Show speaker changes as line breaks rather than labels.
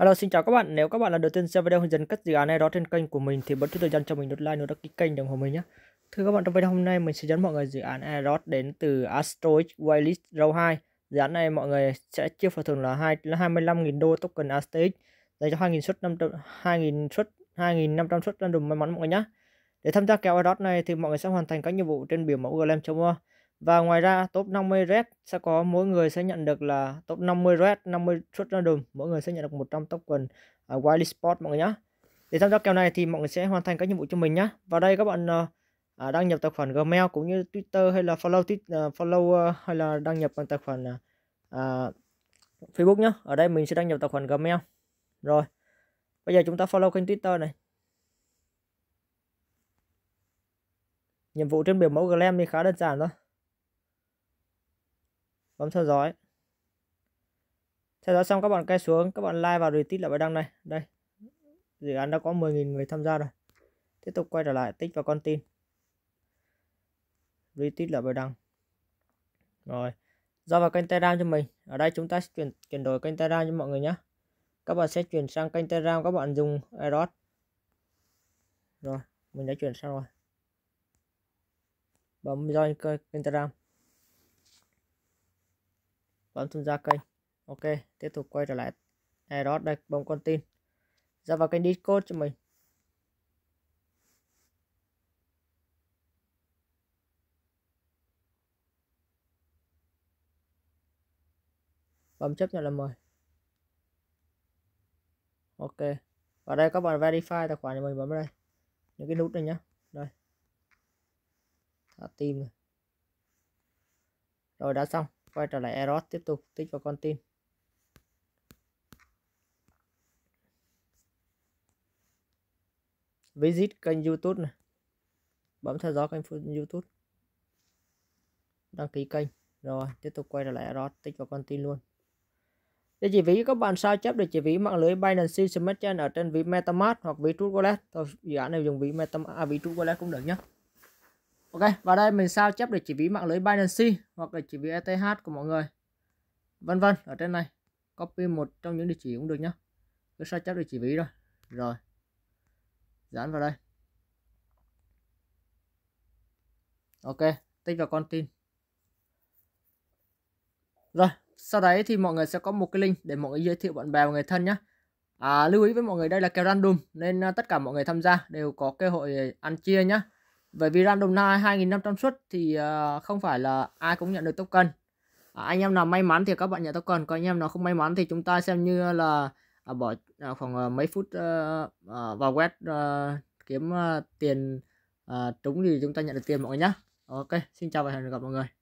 Hello xin chào các bạn, nếu các bạn là đầu tiên xem video hướng dẫn các dự án này đó trên kênh của mình thì bấm chút thời gian cho mình nút like, nút đăng ký kênh để ủng hộ mình nhé. Thưa các bạn, trong video hôm nay mình sẽ dẫn mọi người dự án Aeros đến từ Astroid Wireless Row 2. Dự án này mọi người sẽ chia phần thưởng là 2 là 25.000 đô token ASTX dành cho 2.000 suất 500 2.000 suất 2.500 suất random may mắn mọi người nhé. Để tham gia kèo Aeros này thì mọi người sẽ hoàn thành các nhiệm vụ trên biểu mẫu glem.org và ngoài ra top 50 red sẽ có mỗi người sẽ nhận được là top 50 red 50 suất random, mỗi người sẽ nhận được 100 token ở uh, Wild Sport mọi người nhé. Để tham gia kèo này thì mọi người sẽ hoàn thành các nhiệm vụ cho mình nhé. và đây các bạn uh, đăng nhập tài khoản Gmail cũng như Twitter hay là follow uh, follow uh, hay là đăng nhập bằng tài khoản uh, Facebook nhé. Ở đây mình sẽ đăng nhập tài khoản Gmail. Rồi. Bây giờ chúng ta follow kênh Twitter này. Nhiệm vụ trên biểu mẫu Glam thì khá đơn giản thôi bấm theo dõi theo dõi xong các bạn cay xuống các bạn like và retweet lại bài đăng này đây dự án đã có 10.000 người tham gia rồi tiếp tục quay trở lại tích vào con tin retweet lại bài đăng rồi do vào kênh telegram cho mình ở đây chúng ta sẽ chuyển chuyển đổi kênh telegram cho mọi người nhé các bạn sẽ chuyển sang kênh telegram các bạn dùng Eros rồi mình đã chuyển sang rồi bấm join kênh telegram bấm tham gia kênh ok tiếp tục quay trở lại à, đó đây bấm con tin ra vào kênh discord cho mình bấm chấp nhận là mời ok và đây các bạn verify tài khoản của mình bấm vào đây những cái nút này nhá đây thả tim này rồi đã xong quay trở lại Eros tiếp tục tích vào con tin visit kênh YouTube này bấm theo dõi kênh YouTube đăng ký kênh rồi tiếp tục quay trở lại Eros tích vào con tin luôn để chỉ ví các bạn sao chép được chỉ ví mạng lưới Binance Smart Chain ở trên ví MetaMask hoặc ví True Wallet. Thôi dự án này dùng ví MetaMask, à, ví True Wallet cũng được nhé. Ok, vào đây mình sao chép được chỉ ví mạng lưới Binance hoặc là chỉ ví ETH của mọi người. Vân vân, ở trên này. Copy một trong những địa chỉ cũng được nhá. Cứ sao chép được chỉ ví rồi. Rồi. Dán vào đây. Ok, tích vào con tin. Rồi, sau đấy thì mọi người sẽ có một cái link để mọi người giới thiệu bạn bè và người thân nhé. À, lưu ý với mọi người đây là kèo random nên à, tất cả mọi người tham gia đều có cơ hội ăn chia nhé bởi vì random nine 2500 suất thì ờ, không phải là ai cũng nhận được token à, anh em nào may mắn thì các bạn nhận token còn anh em nào không may mắn thì chúng ta xem như là à, bỏ à, khoảng ờ, mấy phút ờ, vào web kiếm tiền trúng thì chúng ta nhận được tiền mọi người nhé ok xin chào và hẹn gặp mọi người